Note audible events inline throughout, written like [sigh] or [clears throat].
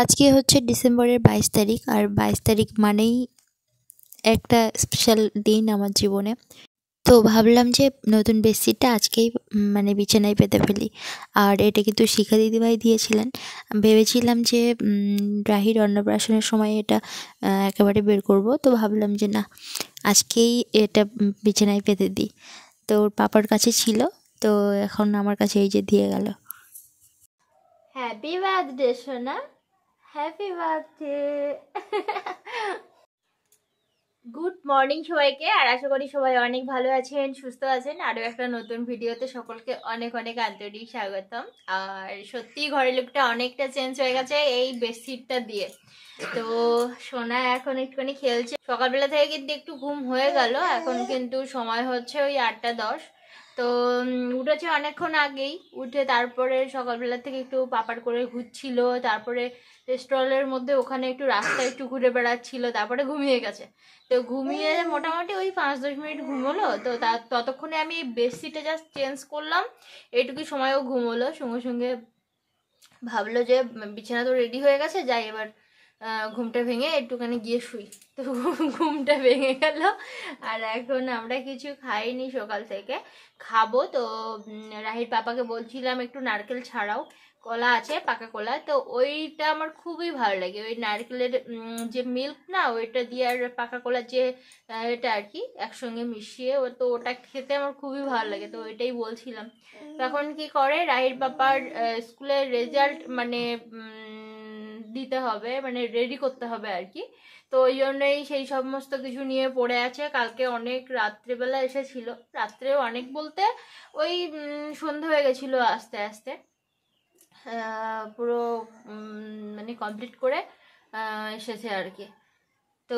আজকে হচ্ছে ডিসেম্বরের বাইশ তারিখ আর বাইশ তারিখ মানেই একটা স্পেশাল দিন আমার জীবনে তো ভাবলাম যে নতুন বেডশিটটা আজকেই মানে বিছানায় পেতে ফেলি আর এটা কিন্তু শিখা দিদিভাই দিয়েছিলেন ভেবেছিলাম যে রাহির অন্নপ্রাশনের সময় এটা একেবারে বের করব তো ভাবলাম যে না আজকেই এটা বিছানায় পেতে দিই তো ওর পাপার কাছে ছিল তো এখন আমার কাছে এই যে দিয়ে গেল হ্যাপি বার্থডে সোনা হ্যাপি বার্থডে গুড মর্নিং সবাইকে আর আশা করি সবাই অনেক ভালো আছেন সুস্থ আছেন আরও একটা নতুন ভিডিওতে সকলকে অনেক অনেক আন্তরিক স্বাগতম আর সত্যি ঘরের লোকটা অনেকটা চেঞ্জ হয়ে গেছে এই বেডশিটটা দিয়ে তো সোনা এখন একটুখানি খেলছে সকালবেলা থেকে কিন্তু একটু ঘুম হয়ে গেল এখন কিন্তু সময় হচ্ছে ওই আটটা দশ তো উঠেছে অনেকক্ষণ আগেই উঠে তারপরে সকালবেলা থেকে একটু পাপার করে ঘুরছিল তারপরে স্টলের মধ্যে ওখানে একটু রাস্তায় একটু ঘুরে বেড়াচ্ছিল তারপরে ঘুমিয়ে গেছে তো ঘুমিয়ে মোটামুটি ওই পাঁচ দশ মিনিট ঘুমোলো তো তার ততক্ষণে আমি এই বেডশিটটা জাস্ট চেঞ্জ করলাম এটুকুই সময়ও ঘুমোলো সঙ্গে সঙ্গে ভাবলো যে বিছানা তো রেডি হয়ে গেছে যাই এবার ঘুমটা ভেঙে একটুখানি গিয়ে শুই তো [laughs] ঘুমটা ভেঙে গেল আর এখন আমরা কিছু খাইনি সকাল থেকে খাবো তো রাহির পাপাকে বলছিলাম একটু নারকেল ছাড়াও কলা আছে পাকা কলা তো ওইটা আমার খুবই ভালো লাগে ওই নারকেলের যে মিল্ক না ওইটা দিয়ে আর পাকা কলার যে এটা আর কি একসঙ্গে মিশিয়ে ও তো ওটা খেতে আমার খুবই ভালো লাগে তো ওইটাই বলছিলাম তখন কি করে রাহির বাবার স্কুলের রেজাল্ট মানে দিতে হবে মানে রেডি করতে হবে আর কি তো ওই জন্যই সেই সমস্ত কিছু নিয়ে পড়ে আছে কালকে অনেক রাত্রেবেলা এসেছিল রাত্রে অনেক বলতে ওই সন্ধ্যা হয়ে গেছিলো আস্তে আস্তে পুরো মানে কমপ্লিট করে এসেছে আর কি তো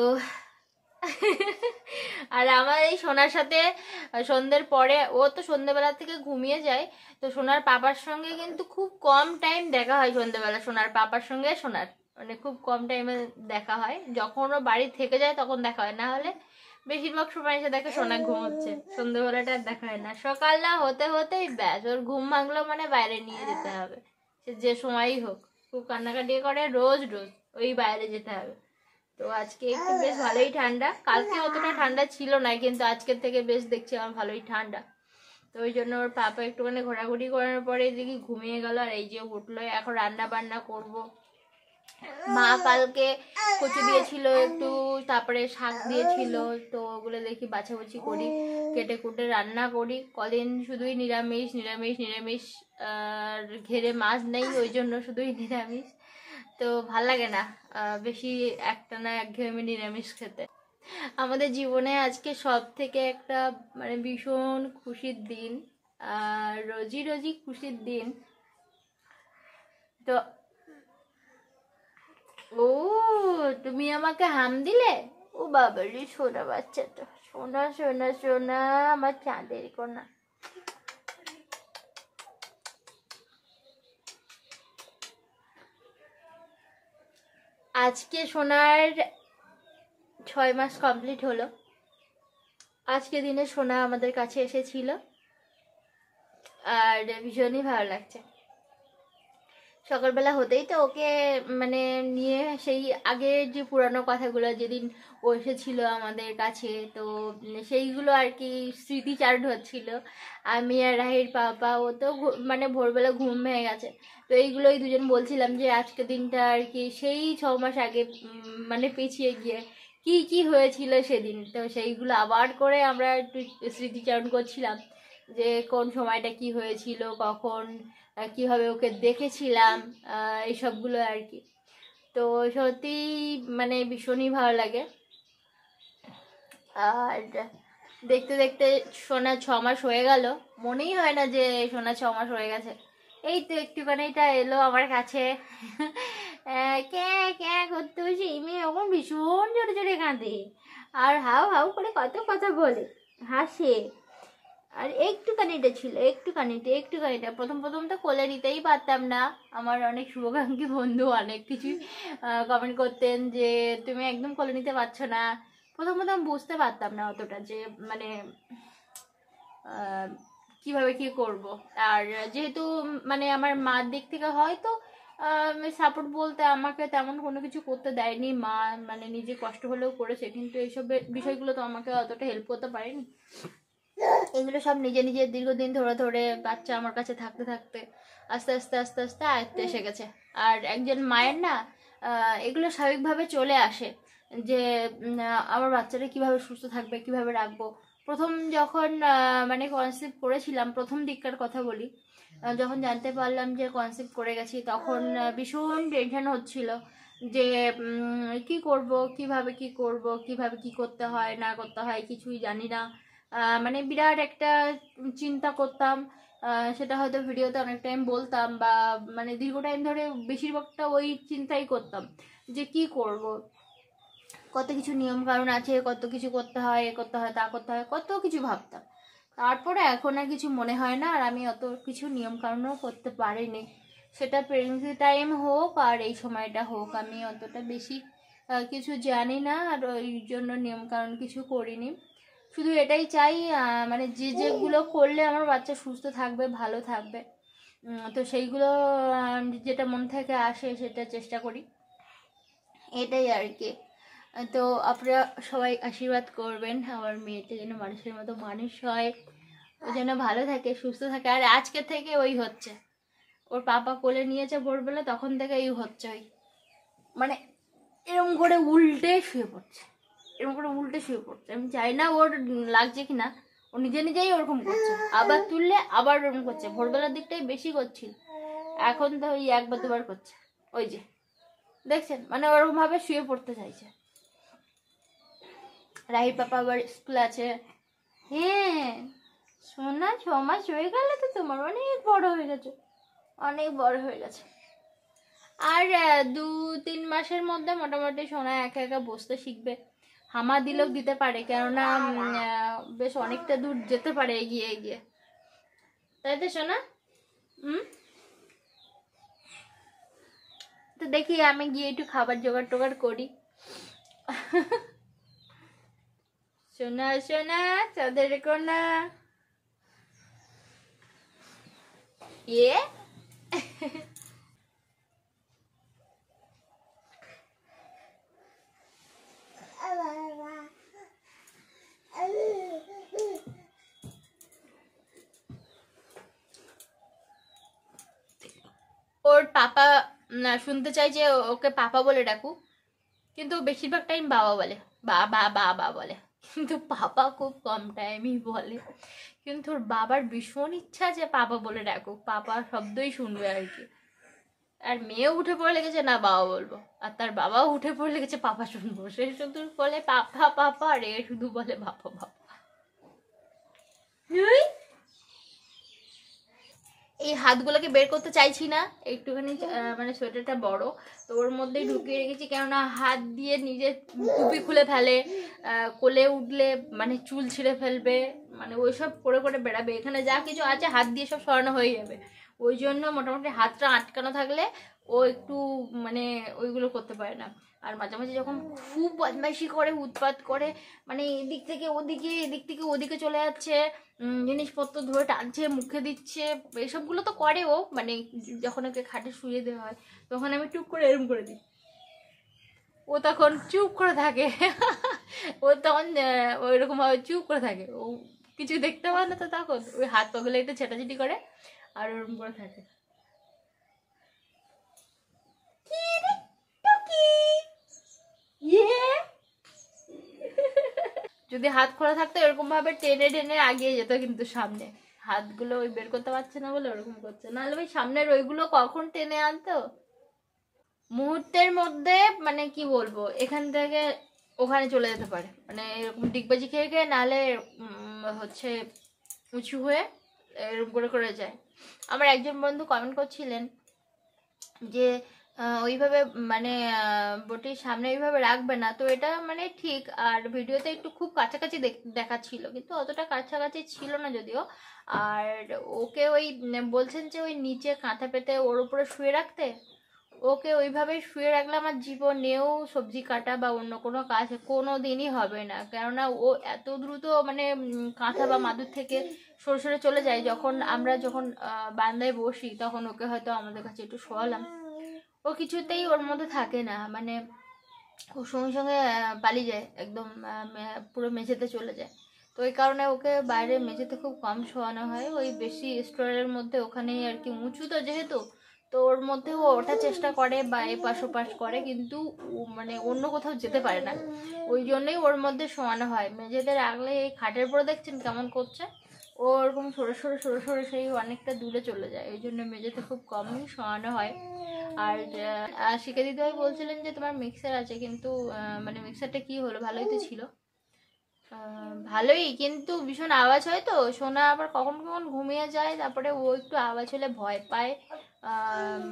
আর আমার এই সোনার সাথে সন্ধ্যের পরে ও তো সন্ধ্যেবেলা থেকে ঘুমিয়ে যায় তো সোনার পাপার সঙ্গে কিন্তু খুব কম টাইম দেখা হয় সন্ধ্যেবেলা সোনার পাপার সঙ্গে সোনার মানে খুব কম টাইমে দেখা হয় যখন ও বাড়ি থেকে যায় তখন দেখা হয় না হলে বেশিরভাগ সময় এসে দেখে সোনা ঘুমোচ্ছে সন্ধ্যেবেলাটা দেখা হয় না সকাল না হতে হতেই ব্যাস ওর ঘুম ভাঙলো মানে বাইরে নিয়ে যেতে হবে সে যে সময়ই হোক খুব কান্নাকাটি করে রোজ রোজ ওই বাইরে যেতে হবে তো আজকে একটু বেশ ভালোই ঠান্ডা কালকে অতটা ঠান্ডা ছিল না কিন্তু আজকের থেকে বেশ দেখছি আমার ভালোই ঠান্ডা তো ওই জন্য ওর পাপা একটুখানি ঘোরাঘুরি করার পরে দেখি ঘুমিয়ে গেল আর এই যে উঠলো এখন রান্না বান্না করবো মা কালকে কচু দিয়েছিল একটু তারপরে শাক দিয়েছিল তো ওগুলো দেখি বাছাবাছি করি কেটে কুটে রান্না করি কদিন শুধুই নিরামিষ নিরামিষ নিরামিষ আর ঘেরে মাছ নেই ওই জন্য শুধুই নিরামিষ তো ভাল লাগে না বেশি একটা না একঘেয়েমি নিরামিষ খেতে আমাদের জীবনে আজকে সব থেকে একটা মানে ভীষণ খুশির দিন আর রোজি রোজি খুশির দিন তো ও তুমি আমাকে হাম দিলে ও বাবারি সোনা তো সোনা সোনা সোনা আমার চাঁদের কোনা আজকে সোনার ছয় মাস কমপ্লিট হলো আজকে দিনে সোনা আমাদের কাছে এসেছিল আর ভীষণই ভালো লাগছে সকালবেলা হতেই তো ওকে মানে নিয়ে সেই আগে যে পুরানো কথাগুলো যেদিন ও এসেছিল আমাদের কাছে তো মানে, সেইগুলো আর কি স্মৃতিচারণ হচ্ছিল আমি আর রাহির পাপা ও তো মানে ভোরবেলা ঘুম ভেঙে গেছে তো এইগুলোই দুজন বলছিলাম যে আজকে দিনটা আর কি সেই ছ মাস আগে মানে পেছিয়ে গিয়ে কি কি হয়েছিল সেদিন তো সেইগুলো আবার করে আমরা একটু স্মৃতিচারণ করছিলাম যে কোন সময়টা কি হয়েছিল কখন কিভাবে ওকে দেখেছিলাম এইসবগুলো আর কি তো সত্যিই মানে ভীষণই ভালো লাগে আর দেখতে দেখতে সোনা ছ মাস হয়ে গেল মনেই হয় না যে সোনা ছ মাস হয়ে গেছে এই তো এটা এলো আমার কাছে ক্যাঁ ক্যাঁ করতে হয়েছে এই মেয়ে ভীষণ জোরে জোরে কাঁদে আর হাউ হাউ করে কত কথা বলে হাসে আর একটুখানিটা ছিল একটুখানিটা একটুখানিটা প্রথম প্রথম তো কোলে নিতেই পারতাম না আমার অনেক শুভকাঙ্ক্ষী বন্ধু অনেক কিছুই কমেন্ট করতেন যে তুমি একদম কোলে নিতে পারছো না প্রথম প্রথম বুঝতে পারতাম না অতটা যে মানে কিভাবে কি করব আর যেহেতু মানে আমার মার দিক থেকে হয়তো সাপোর্ট বলতে আমাকে তেমন কোনো কিছু করতে দেয়নি মা মানে নিজে কষ্ট হলেও করেছে কিন্তু এইসব বিষয়গুলো তো আমাকে অতটা হেল্প করতে পারেনি এগুলো সব নিজে নিজে দীর্ঘদিন ধরে ধরে বাচ্চা আমার কাছে থাকতে থাকতে আস্তে আস্তে আস্তে আস্তে আয়ত্তে এসে গেছে আর একজন মায়ের না এগুলো স্বাভাবিকভাবে চলে আসে যে আমার বাচ্চাটা কিভাবে সুস্থ থাকবে কিভাবে রাখবো প্রথম যখন মানে কনসেপ্ট করেছিলাম প্রথম দিককার কথা বলি যখন জানতে পারলাম যে কনসেপ্ট করে গেছি তখন ভীষণ টেনশন হচ্ছিল যে কি করব কিভাবে কি করব কিভাবে কি করতে হয় না করতে হয় কিছুই জানি না মানে বিরাট একটা চিন্তা করতাম সেটা হয়তো ভিডিওতে অনেক টাইম বলতাম বা মানে দীর্ঘ টাইম ধরে বেশিরভাগটা ওই চিন্তাই করতাম যে কি করব। কত কিছু নিয়ম কারণ আছে কত কিছু করতে হয় এ করতে হয় তা করতে হয় কত কিছু ভাবতাম তারপরে এখন আর কিছু মনে হয় না আর আমি অত কিছু নিয়ম কারণও করতে পারিনি সেটা প্রেগনেন্সি টাইম হোক আর এই সময়টা হোক আমি অতটা বেশি কিছু জানি না আর ওই জন্য নিয়মকানুন কিছু করিনি শুধু এটাই চাই মানে যে যেগুলো করলে আমার বাচ্চা সুস্থ থাকবে ভালো থাকবে তো সেইগুলো যেটা মন থেকে আসে সেটা চেষ্টা করি এটাই আর কি তো আপনারা সবাই আশীর্বাদ করবেন আমার মেয়েটা যেন মানুষের মতো মানুষ হয় ও যেন ভালো থাকে সুস্থ থাকে আর আজকে থেকে ওই হচ্ছে ওর পাপা কোলে নিয়েছে ভোরবেলা তখন থেকে এই হচ্ছে ওই মানে এরম করে উল্টে শুয়ে পড়ছে এরকম করে উল্টে শুয়ে পড়ছে আমি চাই না ওর লাগছে কিনা ও নিজে নিজেই ওরকম করছে আবার তুললে আবার ওরকম করছে ভোরবেলার দিকটাই বেশি করছিল এখন তো ওই একবার দুবার করছে ওই যে দেখছেন মানে ওরকমভাবে শুয়ে পড়তে চাইছে রাহি পাপা আবার স্কুল আছে হ্যাঁ সোনা ছ মাস হয়ে গেলে তো তোমার অনেক বড় হয়ে গেছে অনেক বড় হয়ে গেছে আর দু তিন মাসের মধ্যে মোটামুটি সোনা একা একা বসতে শিখবে হামা দিলেও দিতে পারে কেননা বেশ অনেকটা দূর যেতে পারে এগিয়ে এগিয়ে তাই তো শোনা হুম তো দেখি আমি গিয়ে একটু খাবার জোগাড় টোগাড় করি শোনা শোনা চাঁদের কোনা এ ইয়ে? ওর পাপা শুনতে চাই যে ওকে পাপা বলে ডাকুক কিন্তু বেশিরভাগ টাইম বাবা বলে বাবা বাবা বলে কিন্তু পাপা খুব কম টাইমই বলে কিন্তু ওর বাবার ভীষণ ইচ্ছা যে পাপা বলে ডাকুক পাপা শব্দই শুনবে আর কি আর মেয়েও উঠে পড়ে লেগেছে না বাবা বলবো আর তার বাবাও উঠে পড়ে লেগেছে পাপা শুনবো সে শুধু বলে পাপা পাপা আর শুধু বলে বাপা বাপা এই হাতগুলোকে বের করতে চাইছি না একটুখানি মানে সোয়েটারটা বড় তো ওর মধ্যেই ঢুকিয়ে রেখেছি কেননা হাত দিয়ে নিজে টুপি খুলে ফেলে কোলে উঠলে মানে চুল ছিঁড়ে ফেলবে মানে ওইসব করে করে বেড়াবে এখানে যা কিছু আছে হাত দিয়ে সব সরানো হয়ে যাবে ওই জন্য মোটামুটি হাতটা আটকানো থাকলে ও একটু মানে ওইগুলো করতে পারে না আর মাঝে মাঝে যখন খুব বদমাইশি করে উৎপাত করে মানে এদিক থেকে ওদিকে এদিক থেকে ওদিকে চলে যাচ্ছে জিনিসপত্র ধরে টানছে মুখে দিচ্ছে এসবগুলো তো করে ও মানে যখন ওকে খাটে শুয়ে দেওয়া হয় তখন আমি টুপ করে এরম করে দিই ও তখন চুপ করে থাকে ও তখন ওইরকমভাবে চুপ করে থাকে ও কিছু দেখতে পায় না তো তখন ওই হাত পাগুলো একটু ছেটাছেটি করে আর ওরম করে থাকে ইয়ে। যদি হাত খোলা থাকতো এরকম ভাবে টেনে টেনে আগিয়ে যেত কিন্তু সামনে হাতগুলো ওই বের করতে পারছে না বলে ওরকম করছে নাহলে ওই সামনের ওইগুলো কখন টেনে আনতো মুহূর্তের মধ্যে মানে কি বলবো এখান থেকে ওখানে চলে যেতে পারে মানে এরকম ডিগবাজি খেয়ে খেয়ে নাহলে হচ্ছে উঁচু হয়ে এরকম করে করে যায় আমার একজন বন্ধু কমেন্ট করছিলেন যে ওইভাবে মানে বটির সামনে ওইভাবে রাখবে না তো এটা মানে ঠিক আর ভিডিওতে একটু খুব কাছাকাছি দেখাচ্ছিল কিন্তু অতটা কাছাকাছি ছিল না যদিও আর ওকে ওই বলছেন যে ওই নিচে কাঁথা পেতে ওর উপরে শুয়ে রাখতে ওকে ওইভাবে শুয়ে রাখলে আমার জীবনেও সবজি কাটা বা অন্য কোনো কাজ কোনো দিনই হবে না কেননা ও এত দ্রুত মানে কাঁথা বা মাদুর থেকে শ্বশুরে চলে যাই যখন আমরা যখন বান্দায় বসি তখন ওকে হয়তো আমাদের কাছে একটু শোয়ালাম ও কিছুতেই ওর মধ্যে থাকে না মানে ও সঙ্গে সঙ্গে পালিয়ে যায় একদম পুরো মেঝেতে চলে যায় তো ওই কারণে ওকে বাইরে মেঝেতে খুব কম শোয়ানো হয় ওই বেশি স্টোরের মধ্যে ওখানেই আর কি উঁচু তো যেহেতু তো ওর মধ্যে ও ওঠার চেষ্টা করে বা এপাশ ওপাশ করে কিন্তু মানে অন্য কোথাও যেতে পারে না ওই জন্যই ওর মধ্যে শোয়ানো হয় মেঝেতে রাখলে এই খাটের পরে দেখছেন কেমন করছে ও ওরকম সরে সরে সরে সরে সেই অনেকটা দূরে চলে যায় ওই জন্য মেঝেতে খুব কমই শোয়ানো হয় আর শিখে দিদিভাই বলছিলেন যে তোমার মিক্সার আছে কিন্তু মানে মিক্সারটা কি হলো ভালোই তো ছিল ভালোই কিন্তু ভীষণ আওয়াজ হয় তো সোনা আবার কখন কখন ঘুমিয়ে যায় তারপরে ও একটু আওয়াজ হলে ভয় পায়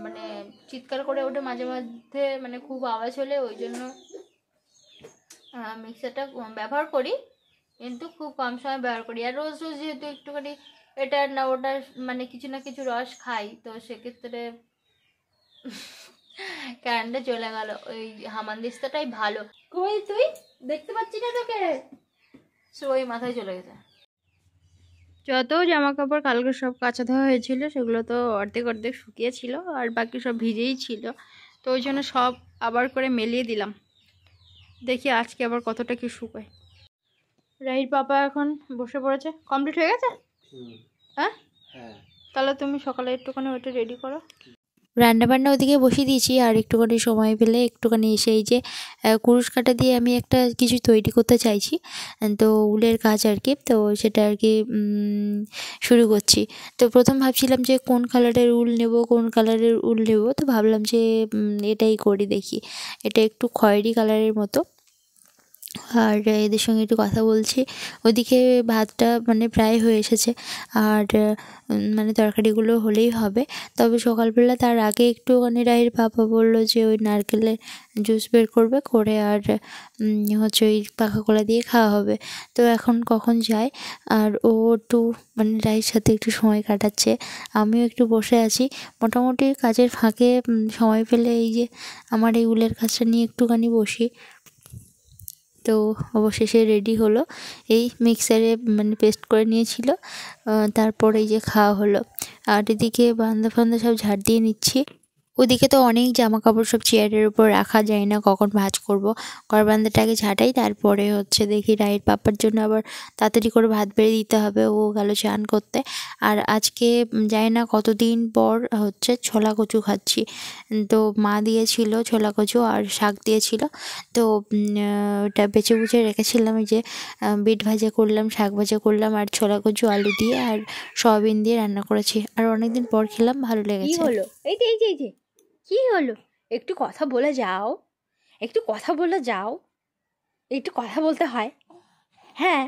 মানে চিৎকার করে ওঠে মাঝে মধ্যে মানে খুব আওয়াজ হলে ওই জন্য মিক্সারটা ব্যবহার করি কিন্তু খুব কম সময় ব্যবহার করি আর রোজ রোজ যেহেতু একটুখানি এটা না ওটা মানে কিছু না কিছু রস খাই তো সেক্ষেত্রে কারেন্টটা চলে গেল ওই হামানদিস্তাটাই ভালো কই তুই দেখতে পাচ্ছি না তোকে ওই মাথায় চলে গেছে যত জামা কাপড় কালকে সব কাঁচা ধোয়া হয়েছিল সেগুলো তো অর্ধেক অর্ধেক শুকিয়েছিল আর বাকি সব ভিজেই ছিল তো ওই জন্য সব আবার করে মেলিয়ে দিলাম দেখি আজকে আবার কতটা কি শুকায় রাহির পাপা এখন বসে পড়েছে কমপ্লিট হয়ে গেছে হ্যাঁ? হ্যাঁ তাহলে তুমি সকালে একটুখানি ওইটা রেডি করো রান্নাবান্না ওদিকে বসিয়ে দিয়েছি আর একটুখানি সময় পেলে একটুখানি এসে এই যে কুরুশ কাটা দিয়ে আমি একটা কিছু তৈরি করতে চাইছি তো উলের কাজ আর কি তো সেটা আর কি শুরু করছি তো প্রথম ভাবছিলাম যে কোন কালারের উল নেব কোন কালারের উল নেব তো ভাবলাম যে এটাই করি দেখি এটা একটু খয়েরি কালারের মতো আর এদের সঙ্গে একটু কথা বলছি ওদিকে ভাতটা মানে প্রায় হয়ে এসেছে আর মানে তরকারিগুলো হলেই হবে তবে সকালবেলা তার আগে একটু মানে রায়ের বাবা বললো যে ওই নারকেলের জুস বের করবে করে আর হচ্ছে ওই পাকা কলা দিয়ে খাওয়া হবে তো এখন কখন যায় আর ও একটু মানে রায়ের সাথে একটু সময় কাটাচ্ছে আমিও একটু বসে আছি মোটামুটি কাজের ফাঁকে সময় পেলে এই যে আমার এই উলের কাজটা নিয়ে একটুখানি বসি তো অবশেষে রেডি হলো এই মিক্সারে মানে পেস্ট করে নিয়েছিল তারপরে এই যে খাওয়া হলো আর এদিকে বান্ধা সব ঝাড় দিয়ে নিচ্ছি ওদিকে তো অনেক জামা কাপড় সব চেয়ারের উপর রাখা যায় না কখন ভাজ করব গরবান্দাটাকে ঝাঁটাই তারপরে হচ্ছে দেখি রায়ের পাপার জন্য আবার তাড়াতাড়ি করে ভাত বেড়ে দিতে হবে ও গেল চান করতে আর আজকে যায় না কতদিন পর হচ্ছে ছোলা কচু খাচ্ছি তো মা দিয়েছিল ছোলা কচু আর শাক দিয়েছিল তো ওটা বেছে বুঝে রেখেছিলাম যে বিট ভাজা করলাম শাক ভাজা করলাম আর ছোলা কচু আলু দিয়ে আর সয়াবিন দিয়ে রান্না করেছি আর অনেকদিন পর খেলাম ভালো লেগেছে হলো এই যে এই যে কি হলো একটু কথা বলে যাও একটু কথা বলে যাও একটু কথা বলতে হয় হ্যাঁ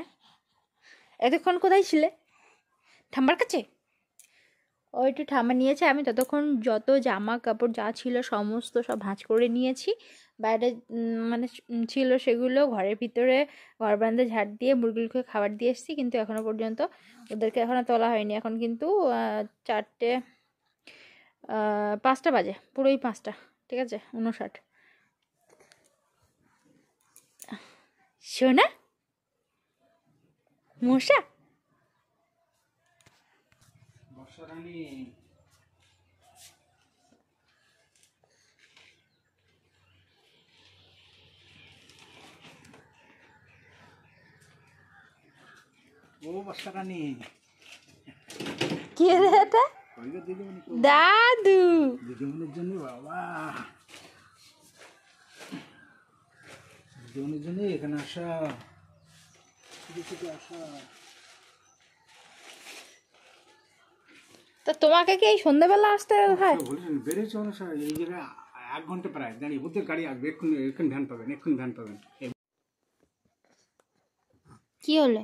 এতক্ষণ কোথায় ছিলে ঠাম্মার কাছে ও একটু ঠাম্মা নিয়েছে আমি ততক্ষণ যত জামা কাপড় যা ছিল সমস্ত সব ভাঁজ করে নিয়েছি বাইরে মানে ছিল সেগুলো ঘরের ভিতরে ঘর বান্ধে ঝাড় দিয়ে মুরগিগুলোকে খাবার দিয়ে এসেছি কিন্তু এখনও পর্যন্ত ওদেরকে এখনও তোলা হয়নি এখন কিন্তু চারটে পাঁচটা বাজে পুরোই পাঁচটা ঠিক আছে উনষাট সোনা মশা ও বর্ষা রানী কি রে এটা দাদু দিদিমণির জন্য বাবা দিদিমণির জন্য এখানে আসা তা তোমাকে কি এই সন্ধ্যাবেলা আসতে হয় বেরিয়েছে অনেক এই জায়গায় এক ঘন্টা প্রায় দাঁড়িয়ে বুদ্ধের গাড়ি আসবে এক্ষুনি এক্ষুনি ভ্যান পাবেন এক্ষুনি ভ্যান পাবেন কি হলো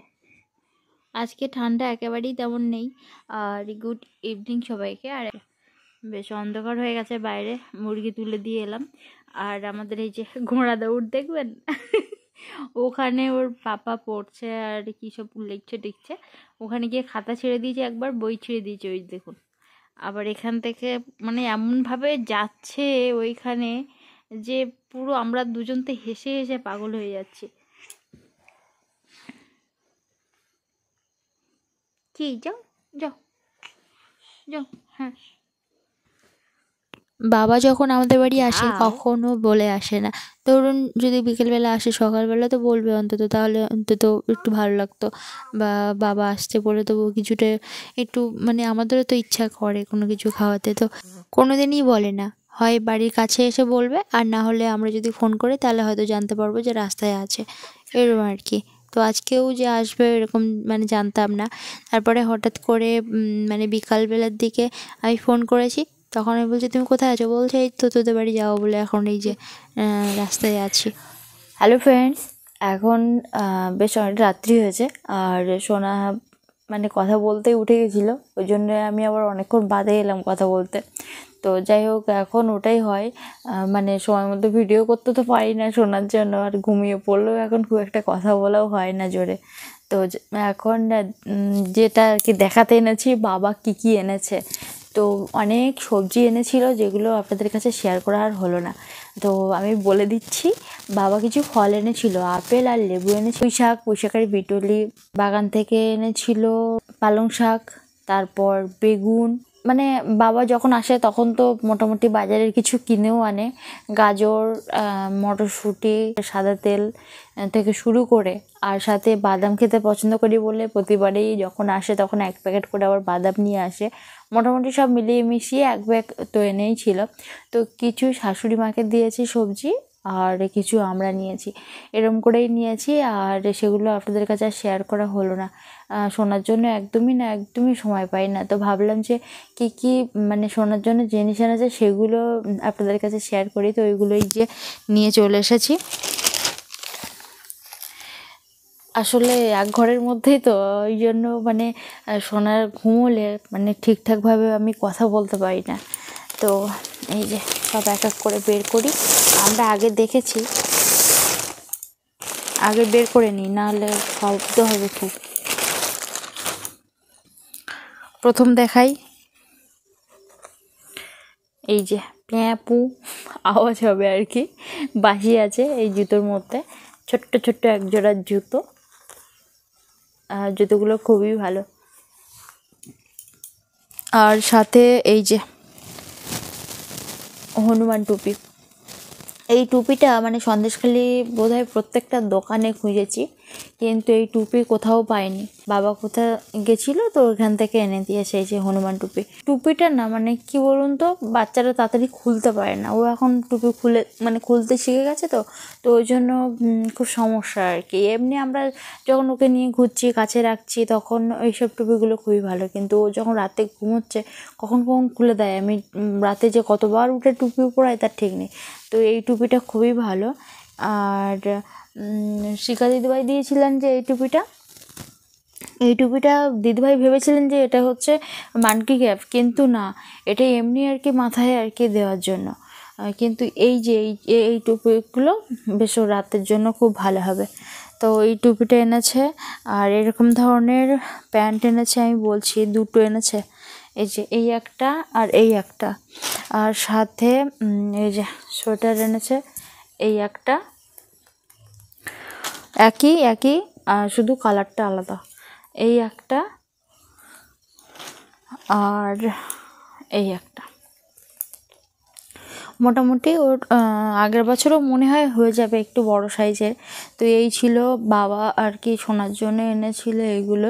আজকে ঠান্ডা একেবারেই তেমন নেই আর গুড ইভিনিং সবাইকে আর বেশ অন্ধকার হয়ে গেছে বাইরে মুরগি তুলে দিয়ে এলাম আর আমাদের এই যে ঘোড়া দৌড় দেখবেন ওখানে ওর পাপা পড়ছে আর কী সব লিখছে টিখছে ওখানে গিয়ে খাতা ছেড়ে দিয়েছে একবার বই ছেড়ে দিয়েছে ওই দেখুন আবার এখান থেকে মানে এমনভাবে যাচ্ছে ওইখানে যে পুরো আমরা দুজন তো হেসে হেসে পাগল হয়ে যাচ্ছি কি যাও যাও যাও হ্যাঁ বাবা যখন আমাদের বাড়ি আসে কখনো বলে আসে না ধরুন যদি বিকেলবেলা আসে সকালবেলা তো বলবে অন্তত তাহলে অন্তত একটু ভালো লাগতো বা বাবা আসতে বলে তো কিছুটা একটু মানে আমাদেরও তো ইচ্ছা করে কোনো কিছু খাওয়াতে তো কোনো দিনই বলে না হয় বাড়ির কাছে এসে বলবে আর না হলে আমরা যদি ফোন করি তাহলে হয়তো জানতে পারবো যে রাস্তায় আছে এরকম আর কি তো আজকেও যে আসবে এরকম মানে জানতাম না তারপরে হঠাৎ করে মানে বিকালবেলার দিকে আমি ফোন করেছি তখন আমি বলছি তুমি কোথায় আছো বলছে এই তো তোদের বাড়ি যাবো বলে এখন এই যে রাস্তায় আছি হ্যালো ফ্রেন্ডস এখন বেশ অনেক রাত্রি হয়েছে আর সোনা মানে কথা বলতেই উঠে গেছিল ওই জন্য আমি আবার অনেকক্ষণ বাদে এলাম কথা বলতে তো যাই হোক এখন ওটাই হয় মানে সময় মতো ভিডিও করতে তো পারি না শোনার জন্য আর ঘুমিয়ে পড়লেও এখন খুব একটা কথা বলাও হয় না জোরে তো এখন যেটা আর কি দেখাতে এনেছি বাবা কি কি এনেছে তো অনেক সবজি এনেছিল যেগুলো আপনাদের কাছে শেয়ার করা আর হলো না তো আমি বলে দিচ্ছি বাবা কিছু ফল এনেছিল আপেল আর লেবু এনেছিল শাক পুঁশাকের বিটলি বিটুলি বাগান থেকে এনেছিল পালং শাক তারপর বেগুন মানে বাবা যখন আসে তখন তো মোটামুটি বাজারের কিছু কিনেও আনে গাজর মটরশুঁটি সাদা তেল থেকে শুরু করে আর সাথে বাদাম খেতে পছন্দ করি বলে প্রতিবারেই যখন আসে তখন এক প্যাকেট করে আবার বাদাম নিয়ে আসে মোটামুটি সব মিলিয়ে মিশিয়ে এক ব্যাগ তো এনেই ছিল তো কিছু শাশুড়ি মাকে দিয়েছি সবজি আর কিছু আমরা নিয়েছি এরম করেই নিয়েছি আর সেগুলো আপনাদের কাছে আর শেয়ার করা হলো না শোনার জন্য একদমই না একদমই সময় পাই না তো ভাবলাম যে কী কী মানে শোনার জন্য জিনিস আনাছে সেগুলো আপনাদের কাছে শেয়ার করি তো ওইগুলোই যে নিয়ে চলে এসেছি আসলে এক ঘরের মধ্যেই তো ওই জন্য মানে সোনার ঘুমলে মানে ঠিকঠাকভাবে আমি কথা বলতে পারি না তো এই যে সব এক এক করে বের করি আমরা আগে দেখেছি আগে বের করে নিই নাহলে শব্দ হবে খুব প্রথম দেখাই এই যে প্যাঁপু আওয়াজ হবে আর কি বাসি আছে এই জুতোর মধ্যে ছোট্ট ছোট্ট এক জোড়ার জুতো জুতোগুলো খুবই ভালো আর সাথে এই যে হনুমান টুপি এই টুপিটা মানে সন্দেশখালি বোধহয় প্রত্যেকটা দোকানে খুঁজেছি কিন্তু এই টুপি কোথাও পায়নি বাবা কোথাও গেছিলো তো ওখান থেকে এনে দিয়েছে এই যে হনুমান টুপি টুপিটা না মানে কি বলুন তো বাচ্চারা তাড়াতাড়ি খুলতে পারে না ও এখন টুপি খুলে মানে খুলতে শিখে গেছে তো তো ওই জন্য খুব সমস্যা আর কি এমনি আমরা যখন ওকে নিয়ে ঘুরছি কাছে রাখছি তখন এইসব টুপিগুলো খুবই ভালো কিন্তু ও যখন রাতে ঘুমোচ্ছে কখন কখন খুলে দেয় আমি রাতে যে কতবার উঠে টুপি পড়াই তার ঠিক নেই তো এই টুপিটা খুবই ভালো আর শিখা দিদিভাই দিয়েছিলেন যে এই টুপিটা এই টুপিটা দিদিভাই ভেবেছিলেন যে এটা হচ্ছে মানকি ক্যাপ কিন্তু না এটা এমনি আর কি মাথায় আর কি দেওয়ার জন্য কিন্তু এই যে এই এই টুপিগুলো বেশ রাতের জন্য খুব ভালো হবে তো এই টুপিটা এনেছে আর এরকম ধরনের প্যান্ট এনেছে আমি বলছি দুটো এনেছে এই যে এই একটা আর এই একটা আর সাথে এই যে সোয়েটার এনেছে এই একটা একই একই আর শুধু কালারটা আলাদা এই একটা আর এই একটা মোটামুটি ওর আগের বছরও মনে হয় হয়ে যাবে একটু বড় সাইজের তো এই ছিল বাবা আর কি সোনার জন্য এনেছিল এগুলো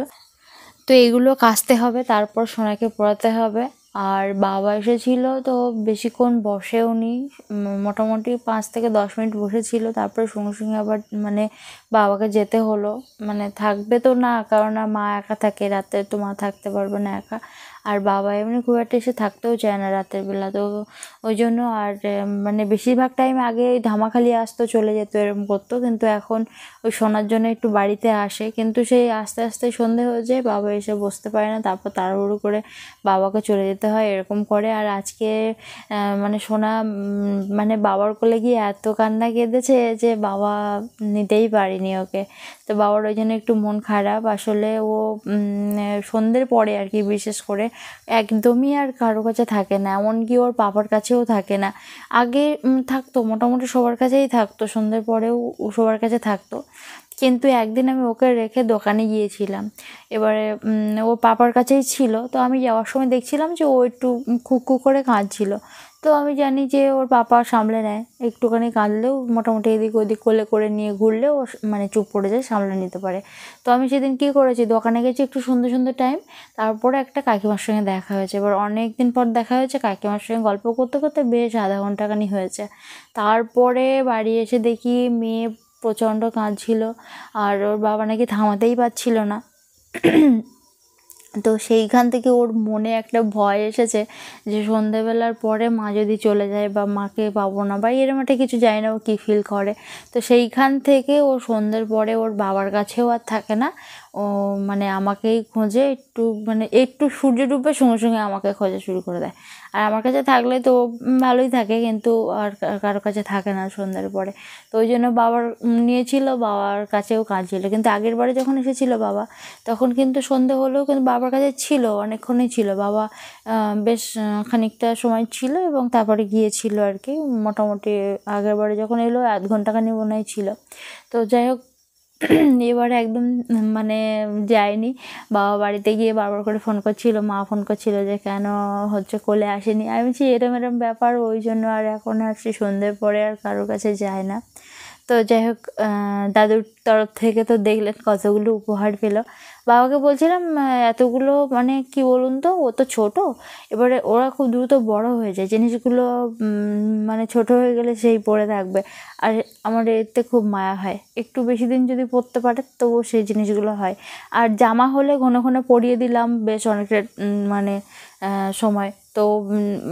তো এগুলো কাচতে হবে তারপর সোনাকে পড়াতে হবে আর বাবা এসেছিল তো বেশিক্ষণ বসেও নি মোটামুটি পাঁচ থেকে দশ মিনিট বসেছিল তারপরে সঙ্গে সঙ্গে আবার মানে বাবাকে যেতে হলো মানে থাকবে তো না কারণ মা একা থাকে রাতে তো মা থাকতে পারবে না একা আর বাবা এমনি খুব একটা এসে থাকতেও চায় না রাতের বেলা তো ওই জন্য আর মানে বেশিরভাগ টাইম আগে ধামাখালি আসতো চলে যেত এরকম করতো কিন্তু এখন ওই শোনার জন্য একটু বাড়িতে আসে কিন্তু সেই আস্তে আস্তে সন্ধে হয়ে যায় বাবা এসে বসতে পারে না তারপর তাড়াহুড়ো করে বাবাকে চলে যেতে হয় এরকম করে আর আজকে মানে সোনা মানে বাবার কোলে গিয়ে এত কান্না কেঁদেছে যে বাবা নিতেই পারিনি ওকে তো বাবার ওই জন্য একটু মন খারাপ আসলে ও সন্ধ্যের পরে আর কি বিশেষ করে একদমই আর কারো কাছে থাকে না এমনকি ওর পাপার কাছেও থাকে না আগে থাকতো মোটামুটি সবার কাছেই থাকতো সন্ধ্যের পরেও সবার কাছে থাকতো কিন্তু একদিন আমি ওকে রেখে দোকানে গিয়েছিলাম এবারে ও পাপার কাছেই ছিল তো আমি যাওয়ার সময় দেখছিলাম যে ও একটু খুকু করে কাঁদছিল তো আমি জানি যে ওর পাপা সামলে নেয় একটুখানি কাঁদলেও মোটামুটি এদিক ওদিক কোলে করে নিয়ে ঘুরলে ও মানে চুপ পড়ে যায় সামলে নিতে পারে তো আমি সেদিন কী করেছি দোকানে গেছি একটু সুন্দর সুন্দর টাইম তারপরে একটা কাকিমার সঙ্গে দেখা হয়েছে এবার অনেক দিন পর দেখা হয়েছে কাকিমার সঙ্গে গল্প করতে করতে বেশ আধা ঘন্টাখানি হয়েছে তারপরে বাড়ি এসে দেখি মেয়ে প্রচণ্ড কাঁদছিল আর ওর বাবা নাকি থামাতেই পারছিল না তো সেইখান থেকে ওর মনে একটা ভয় এসেছে যে সন্ধেবেলার পরে মা যদি চলে যায় বা মাকে পাবো না বা এরম একটা কিছু জানি না ও কী ফিল করে তো সেইখান থেকে ও সন্ধ্যের পরে ওর বাবার কাছেও আর থাকে না ও মানে আমাকেই খোঁজে একটু মানে একটু সূর্য ডুববার সঙ্গে সঙ্গে আমাকে খোঁজা শুরু করে দেয় আর আমার কাছে থাকলে তো ভালোই থাকে কিন্তু আর কারো কাছে থাকে না সন্ধ্যের পরে তো ওই জন্য বাবার নিয়েছিল বাবার কাছেও কাঁদছিল কিন্তু আগের বারে যখন এসেছিল বাবা তখন কিন্তু সন্ধে হলেও কিন্তু বাবা বাবার কাছে ছিল অনেকক্ষণই ছিল বাবা বেশ খানিকটা সময় ছিল এবং তারপরে গিয়েছিল আর কি মোটামুটি আগের বারে যখন এলো আধ ঘন্টাখানি মনে হয় ছিল তো যাই হোক [clears throat] এবারে একদম মানে যায়নি বাবা বাড়িতে গিয়ে বারবার করে ফোন করছিল মা ফোন করছিল যে কেন হচ্ছে কোলে আসেনি আমি বলছি এরম এরম ব্যাপার ওই জন্য আর এখন আর সে সন্ধ্যের পরে আর কারোর কাছে যায় না তো যাই হোক দাদুর তরফ থেকে তো দেখলেন কতগুলো উপহার পেল বাবাকে বলছিলাম এতগুলো মানে কি বলুন তো ও তো ছোট এবারে ওরা খুব দ্রুত বড় হয়ে যায় জিনিসগুলো মানে ছোট হয়ে গেলে সেই পরে থাকবে আর আমার এতে খুব মায়া হয় একটু বেশি দিন যদি পরতে পারে তবুও সেই জিনিসগুলো হয় আর জামা হলে ঘন ঘন পরিয়ে দিলাম বেশ অনেকটা মানে সময় তো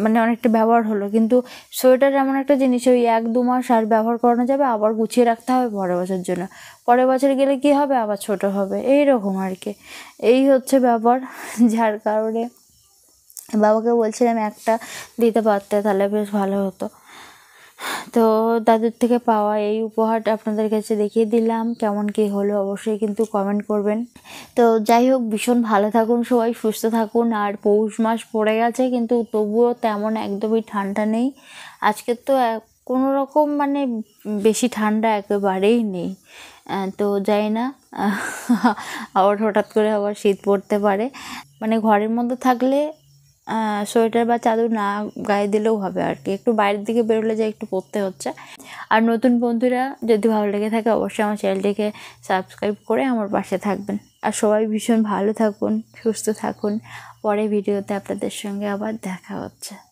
মানে অনেকটা ব্যবহার হলো কিন্তু সোয়েটার এমন একটা জিনিস ওই এক দু মাস আর ব্যবহার করানো যাবে আবার গুছিয়ে রাখতে হবে পরের বছর জন্য পরের বছর গেলে কি হবে আবার ছোট হবে এই রকম আর কি এই হচ্ছে ব্যাপার যার কারণে বাবাকে বলছিলাম একটা দিতে পারতে তাহলে বেশ ভালো হতো তো দাদুর থেকে পাওয়া এই উপহারটা আপনাদের কাছে দেখিয়ে দিলাম কেমন কি হলো অবশ্যই কিন্তু কমেন্ট করবেন তো যাই হোক ভীষণ ভালো থাকুন সবাই সুস্থ থাকুন আর পৌষ মাস পড়ে গেছে কিন্তু তবুও তেমন একদমই ঠান্ডা নেই আজকে তো কোনো রকম মানে বেশি ঠান্ডা একেবারেই নেই তো যাই না আবার হঠাৎ করে আবার শীত পড়তে পারে মানে ঘরের মধ্যে থাকলে সোয়েটার বা চাদর না গায়ে দিলেও হবে আর কি একটু বাইরের দিকে বেরোলে যে একটু পরতে হচ্ছে আর নতুন বন্ধুরা যদি ভালো লেগে থাকে অবশ্যই আমার চ্যানেলটিকে সাবস্ক্রাইব করে আমার পাশে থাকবেন আর সবাই ভীষণ ভালো থাকুন সুস্থ থাকুন পরে ভিডিওতে আপনাদের সঙ্গে আবার দেখা হচ্ছে